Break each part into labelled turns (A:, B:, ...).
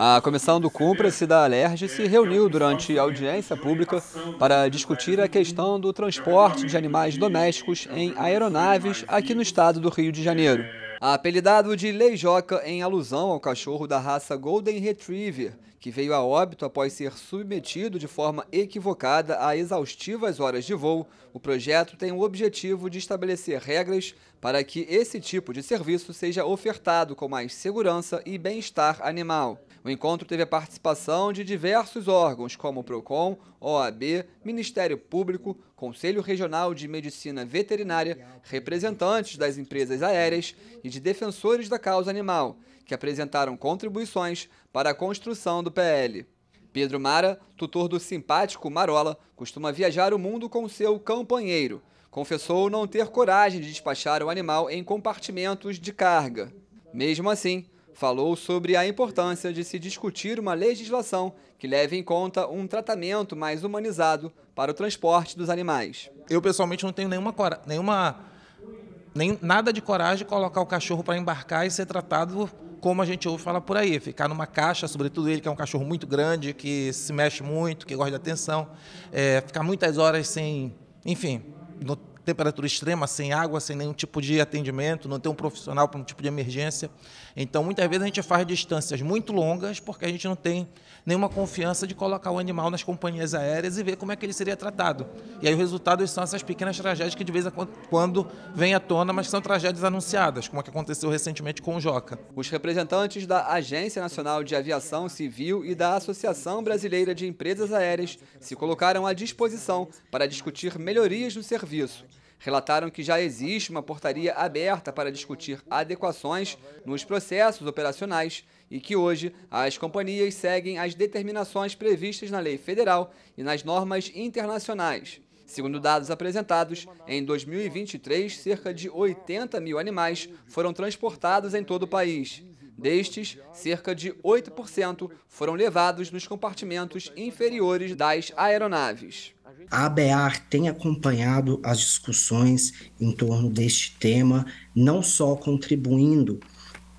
A: A comissão do Cúmplice da Alerj se reuniu durante audiência pública para discutir a questão do transporte de animais domésticos em aeronaves aqui no estado do Rio de Janeiro. Apelidado de Leijoca em alusão ao cachorro da raça Golden Retriever, que veio a óbito após ser submetido de forma equivocada a exaustivas horas de voo, o projeto tem o objetivo de estabelecer regras para que esse tipo de serviço seja ofertado com mais segurança e bem-estar animal. O encontro teve a participação de diversos órgãos, como o PROCON, OAB, Ministério Público, Conselho Regional de Medicina Veterinária, representantes das empresas aéreas e de defensores da causa animal, que apresentaram contribuições para a construção do PL. Pedro Mara, tutor do simpático Marola, costuma viajar o mundo com seu companheiro. Confessou não ter coragem de despachar o animal em compartimentos de carga. Mesmo assim, falou sobre a importância de se discutir uma legislação que leve em conta um tratamento mais humanizado para o transporte dos animais. Eu, pessoalmente, não tenho nenhuma. nenhuma nem, nada
B: de coragem de colocar o cachorro para embarcar e ser tratado como a gente ouve falar por aí, ficar numa caixa, sobretudo ele que é um cachorro muito grande, que se mexe muito, que gosta de atenção, é, ficar muitas horas sem, enfim, no, temperatura extrema, sem água, sem nenhum tipo de atendimento, não tem um profissional para um tipo de emergência. Então, muitas vezes a gente faz distâncias muito longas porque a gente não tem nenhuma confiança de colocar o animal nas companhias aéreas e ver como é que ele seria tratado. E aí os resultados são essas pequenas tragédias que de vez em quando vêm à tona, mas são tragédias
A: anunciadas,
B: como a que aconteceu recentemente com o Joca.
A: Os representantes da Agência Nacional de Aviação Civil e da Associação Brasileira de Empresas Aéreas se colocaram à disposição para discutir melhorias no serviço relataram que já existe uma portaria aberta para discutir adequações nos processos operacionais e que hoje as companhias seguem as determinações previstas na lei federal e nas normas internacionais. Segundo dados apresentados, em 2023, cerca de 80 mil animais foram transportados em todo o país. Destes, cerca de 8% foram levados nos compartimentos inferiores das aeronaves.
C: A ABAR tem acompanhado as discussões em torno deste tema, não só contribuindo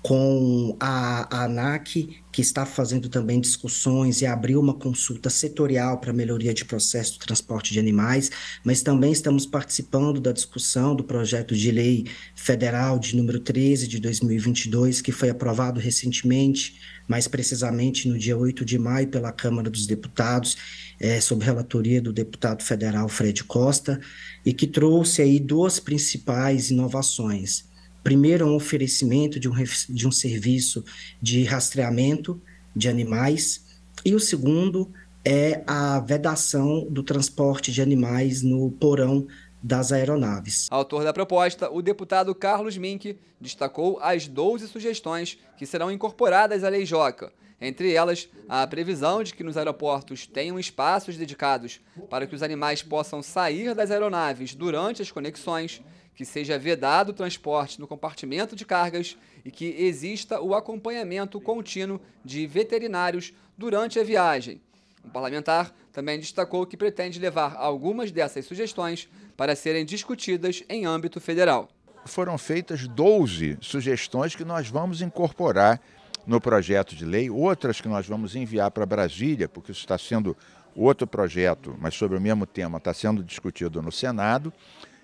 C: com a, a ANAC, que está fazendo também discussões e abriu uma consulta setorial para melhoria de processo de transporte de animais, mas também estamos participando da discussão do projeto de lei federal de número 13 de 2022, que foi aprovado recentemente, mais precisamente no dia 8 de maio, pela Câmara dos Deputados, é, sob relatoria do deputado federal Fred Costa, e que trouxe aí duas principais inovações Primeiro, é um oferecimento de um, de um serviço de rastreamento de animais, e o segundo é a vedação do transporte de animais no porão das aeronaves.
A: Autor da proposta, o deputado Carlos Mink destacou as 12 sugestões que serão incorporadas à Lei Joca. Entre elas, a previsão de que nos aeroportos tenham espaços dedicados para que os animais possam sair das aeronaves durante as conexões, que seja vedado o transporte no compartimento de cargas e que exista o acompanhamento contínuo de veterinários durante a viagem. O parlamentar também destacou que pretende levar algumas dessas sugestões para serem discutidas em âmbito federal.
D: Foram feitas 12 sugestões que nós vamos incorporar no projeto de lei, outras que nós vamos enviar para Brasília, porque isso está sendo outro projeto, mas sobre o mesmo tema, está sendo discutido no Senado,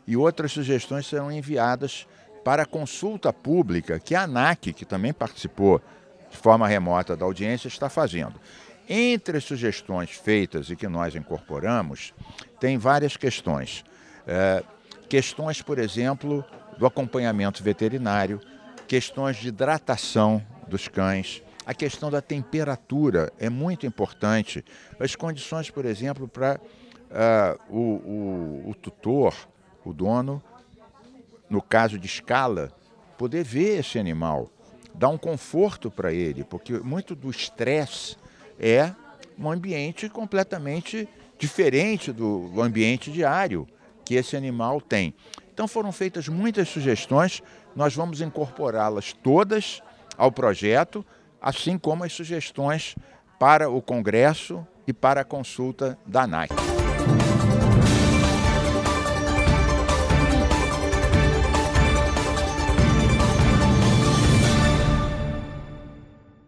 D: e outras sugestões serão enviadas para consulta pública que a ANAC, que também participou de forma remota da audiência, está fazendo. Entre as sugestões feitas e que nós incorporamos, tem várias questões. É, questões, por exemplo, do acompanhamento veterinário, questões de hidratação dos cães, a questão da temperatura é muito importante. As condições, por exemplo, para uh, o, o, o tutor, o dono, no caso de escala, poder ver esse animal, dar um conforto para ele, porque muito do estresse é um ambiente completamente diferente do ambiente diário que esse animal tem. Então foram feitas muitas sugestões, nós vamos incorporá-las todas ao projeto, assim como as sugestões para o Congresso e para a consulta da ANAC.